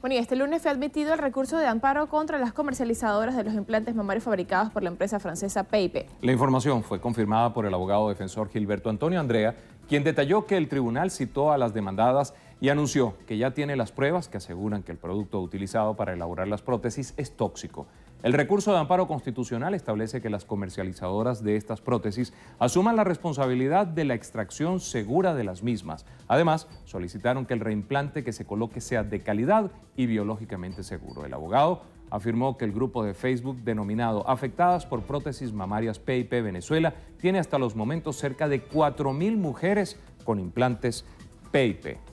Bueno, y este lunes fue admitido el recurso de amparo contra las comercializadoras de los implantes mamarios fabricados por la empresa francesa Peipe. La información fue confirmada por el abogado defensor Gilberto Antonio Andrea, quien detalló que el tribunal citó a las demandadas y anunció que ya tiene las pruebas que aseguran que el producto utilizado para elaborar las prótesis es tóxico. El recurso de amparo constitucional establece que las comercializadoras de estas prótesis asuman la responsabilidad de la extracción segura de las mismas. Además, solicitaron que el reimplante que se coloque sea de calidad y biológicamente seguro. El abogado afirmó que el grupo de Facebook denominado Afectadas por Prótesis Mamarias PIP Venezuela tiene hasta los momentos cerca de 4.000 mujeres con implantes PIP.